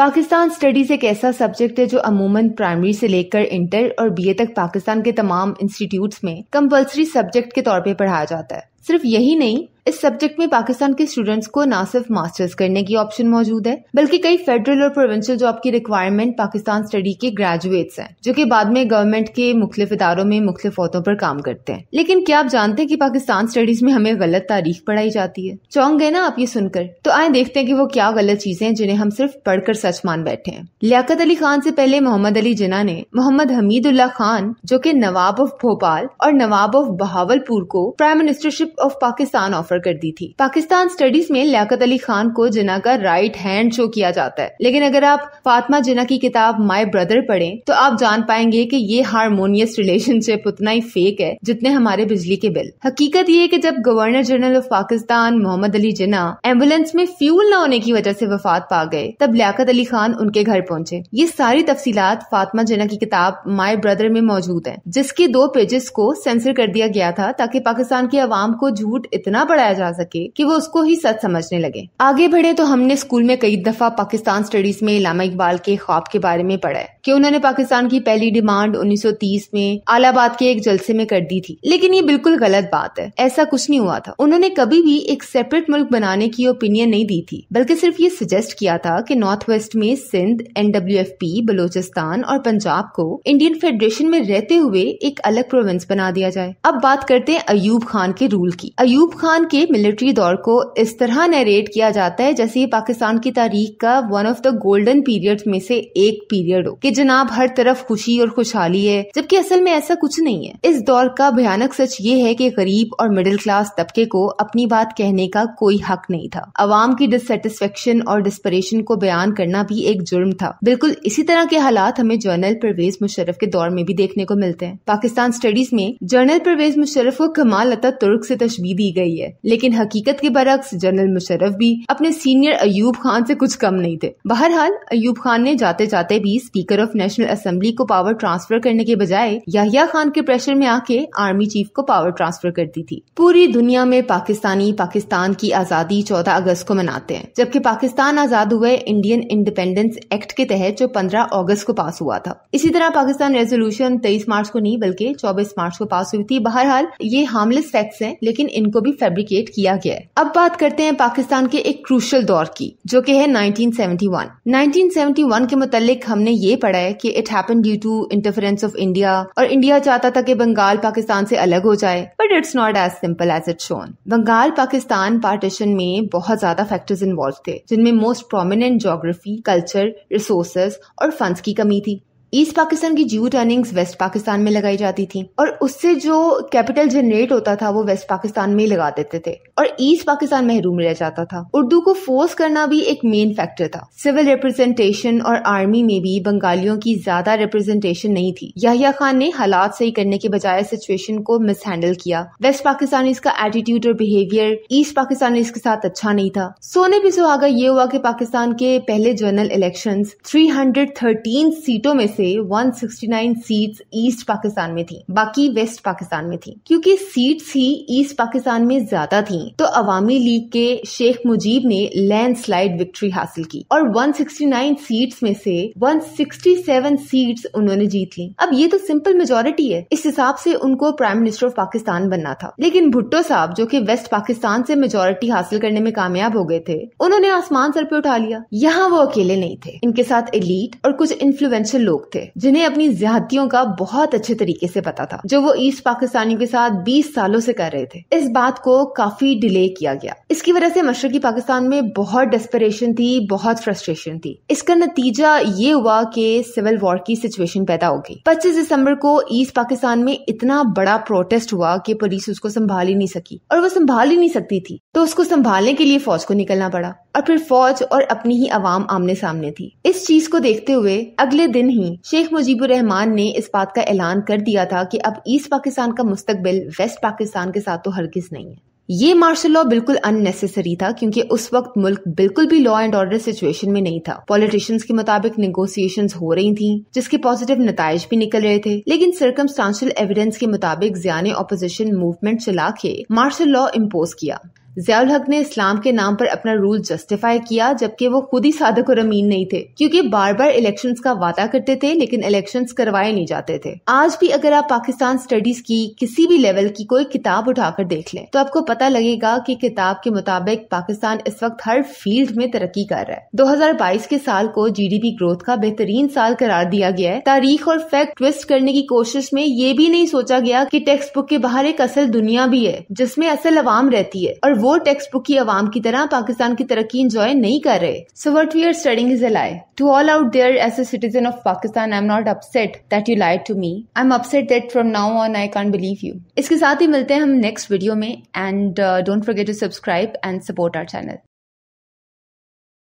Pakistan studies एक ऐसा subject है जो अमूमन प्राइमरी से लेकर इंटर और बीए तक पाकिस्तान के तमाम इंस्टीट्यूट्स में कंपलसरी सब्जेक्ट के तौर पे पढ़ाया जाता है सिर्फ यही नहीं इस सब्जेक्ट में पाकिस्तान के स्टूडेंट्स को न सिर्फ मास्टर्स करने की ऑप्शन मौजूद है बल्कि कई फेडरल और प्रोविंशियल जॉब की रिक्वायरमेंट पाकिस्तान स्टडी के ग्रेजुएट्स हैं जो कि बाद में गवर्नमेंट के मुख्तलिफ इदारों में मुख्तलिफ अहदों पर काम करते हैं लेकिन क्या आप जानते हैं कि पाकिस्तान स्टडीज में हमें गलत तारीख पढ़ाई जाती है चौंक गए ना आप ये सुनकर तो आए देखते हैं की वो क्या गलत चीजें हैं जिन्हें हम सिर्फ पढ़कर सच मान बैठे हैं लियाकत अली खान से पहले मोहम्मद अली जिना ने मोहम्मद हमीदुल्ला खान जो की नवाब ऑफ भोपाल और नवाब ऑफ बहावलपुर को prime ministership citizenship of Pakistan offer कर दी थी पाकिस्तान स्टडीज में लियाकत अली खान को जिना का राइट हैंड शो किया जाता है लेकिन अगर आप फातमा जिना की किताब माई ब्रदर पढ़े तो आप जान पाएंगे की ये हारमोनियस रिलेशनशिप उतना ही फेक है जितने हमारे बिजली के बिल हकीकत ये की जब governor general of Pakistan Mohammad Ali Jinnah ambulance में फ्यूल न होने की वजह से वफात पा गए तब लियाकत अली खान उनके घर पहुंचे ये सारी तफसीलात फातमा जिना की किताब माई ब्रदर में मौजूद है जिसके दो पेजेस को सेंसर कर दिया गया था ताकि पाकिस्तान की आवाम को झूठ इतना बढ़ाया जा सके कि वो उसको ही सच समझने लगे आगे बढ़े तो हमने स्कूल में कई दफा पाकिस्तान स्टडीज में इलामा इकबाल के ख्वाब के बारे में पढ़ा है कि उन्होंने पाकिस्तान की पहली डिमांड 1930 में आलाबाद के एक जलसे में कर दी थी लेकिन ये बिल्कुल गलत बात है ऐसा कुछ नहीं हुआ था उन्होंने कभी भी एक सेपरेट मुल्क बनाने की ओपिनियन नहीं दी थी बल्कि सिर्फ ये सजेस्ट किया था की नॉर्थ वेस्ट में सिंध एन बलोचिस्तान और पंजाब को इंडियन फेडरेशन में रहते हुए एक अलग प्रोविंस बना दिया जाए अब बात करते हैं अयूब खान के रूल कबूल की अयूब खान के मिलिट्री दौर को इस तरह नरेट किया जाता है जैसे पाकिस्तान की तारीख का one of the golden period में से एक पीरियड हो कि जनाब हर तरफ खुशी और खुशहाली है जबकि असल में ऐसा कुछ नहीं है इस दौर का भयानक सच ये है कि गरीब और मिडिल क्लास तबके को अपनी बात कहने का कोई हक नहीं था अवाम की डिससेटिस्फेक्शन और डिस्परेशन को बयान करना भी एक जुर्म था बिल्कुल इसी तरह के हालात हमें जर्नल परवेज मुशरफ के दौर में भी देखने को मिलते हैं पाकिस्तान स्टडीज में जर्नल परवेज मुशरफ को कमाल लता तुर्क से तशबी दी गई है लेकिन हकीकत के बरक्स जनरल मुशरफ भी अपने सीनियर अयूब खान से कुछ कम नहीं थे बहरहाल अयूब खान ने जाते जाते भी स्पीकर ऑफ नेशनल असम्बली को पावर ट्रांसफर करने के बजाय याहिया खान के प्रेशर में आके आर्मी चीफ को पावर ट्रांसफर कर दी थी पूरी दुनिया में पाकिस्तानी पाकिस्तान की आजादी चौदह अगस्त को मनाते हैं जबकि पाकिस्तान आजाद हुए इंडियन इंडिपेंडेंस एक्ट के तहत जो पंद्रह अगस्त को पास हुआ था इसी तरह पाकिस्तान रेजोल्यूशन तेईस मार्च को नहीं बल्कि चौबीस मार्च को पास हुई थी बहरहाल ये हार्मलेस फैक्ट्स हैं लेकिन इनको भी फेब्रिकेट किया गया है अब बात करते हैं पाकिस्तान के एक क्रूशल दौर की जो की है सेवेंटी वन के मुतालिक हमने ये पढ़ा है की it happen due to interference of India और इंडिया चाहता था की बंगाल पाकिस्तान से अलग हो जाए but it's not as simple as it shown Bengal Pakistan partition में बहुत ज्यादा फैक्टर्स इन्वॉल्व थे जिनमें most prominent geography culture resources और फंड्स की कमी थी ईस्ट पाकिस्तान की जीव टर्निंग वेस्ट पाकिस्तान में लगाई जाती थी और उससे जो कैपिटल जनरेट होता था वो वेस्ट पाकिस्तान में ही लगा देते थे और ईस्ट पाकिस्तान महरूम रह जाता था उर्दू को फोर्स करना भी एक मेन फैक्टर था सिविल रिप्रेजेंटेशन और आर्मी में भी बंगालियों की ज्यादा रिप्रेजेंटेशन नहीं थी याहिया खान ने हालात सही करने के बजाय सिचुएशन को मिसहैंडल किया वेस्ट पाकिस्तान इसका एटीट्यूड और बिहेवियर ईस्ट पाकिस्तान इसके साथ अच्छा नहीं था सोने भी सुहागा ये हुआ की पाकिस्तान के पहले जनरल इलेक्शन थ्री सीटों में से 169 सीट्स ईस्ट पाकिस्तान में थी बाकी वेस्ट पाकिस्तान में थी क्योंकि सीट्स ही ईस्ट पाकिस्तान में ज्यादा थी तो अवामी लीग के शेख मुजीब ने लैंडस्लाइड विक्ट्री हासिल की और 169 सीट्स में से 167 सीट्स उन्होंने जीत ली अब ये तो सिंपल मेजोरिटी है इस हिसाब से उनको प्राइम मिनिस्टर ऑफ पाकिस्तान बनना था लेकिन भुट्टो साहब जो कि वेस्ट पाकिस्तान से मेजोरिटी हासिल करने में कामयाब हो गए थे उन्होंने आसमान सर पे उठा लिया यहाँ वो अकेले नहीं थे इनके साथ एलीट और कुछ इन्फ्लुएंशियल लोग थे जिन्हें अपनी ज्यादतियों का बहुत अच्छे तरीके से पता था जो वो ईस्ट पाकिस्तानियों के साथ 20 सालों से कर रहे थे इस बात को काफी डिले किया गया इसकी वजह से मशरकी पाकिस्तान में बहुत डेस्परेशन थी बहुत फ्रस्ट्रेशन थी इसका नतीजा ये हुआ कि सिविल वॉर की सिचुएशन पैदा हो गई पच्चीस दिसंबर को ईस्ट पाकिस्तान में इतना बड़ा प्रोटेस्ट हुआ कि पुलिस उसको संभाल ही नहीं सकी और वो संभाल ही नहीं सकती थी तो उसको संभालने के लिए फौज को निकलना पड़ा और फिर फौज और अपनी ही आवाम आमने सामने थी इस चीज को देखते हुए अगले दिन ही शेख मुजीबुर रहमान ने इस बात का ऐलान कर दिया था कि अब ईस्ट पाकिस्तान का मुस्तबिल वेस्ट पाकिस्तान के साथ तो हरगिज नहीं है ये मार्शल लॉ बिल्कुल अननेसेसरी था क्योंकि उस वक्त मुल्क बिल्कुल भी लॉ एंड ऑर्डर सिचुएशन में नहीं था पॉलिटिशियंस के मुताबिक निगोसिएशन हो रही थी जिसके पॉजिटिव नतज भी निकल रहे थे लेकिन सरकमस्टांशियल एविडेंस के मुताबिक ज्याने ऑपोजिशन अपोजिशन मूवमेंट चला के मार्शल लॉ इम्पोज किया जयाल हक ने इस्लाम के नाम पर अपना रूल जस्टिफाई किया जबकि वो खुद ही साधक और अमीन नहीं थे क्योंकि बार बार इलेक्शंस का वादा करते थे लेकिन इलेक्शंस करवाए नहीं जाते थे आज भी अगर आप पाकिस्तान स्टडीज की किसी भी लेवल की कोई किताब उठाकर देख लें तो आपको पता लगेगा कि किताब के मुताबिक पाकिस्तान इस वक्त हर फील्ड में तरक्की कर रहा है बाईस के साल को पी ग्रोथ का बेहतरीन साल करार दिया गया है तारीख और फैक्ट ट्विस्ट करने की कोशिश में ये भी नहीं सोचा गया की टेक्स्ट बुक के बाहर एक असल दुनिया भी है जिसमे असल आवाम रहती है और वो टेक्स्ट बुक की आवाम की तरह पाकिस्तान की तरक्की इंजॉय नहीं कर रहे so what we are studying is a lie to all out there as a citizen of Pakistan I am not upset that you lied to me I am upset that from now on I can't believe you इसके साथ ही मिलते हैं हम next video में and don't forget to subscribe and support our channel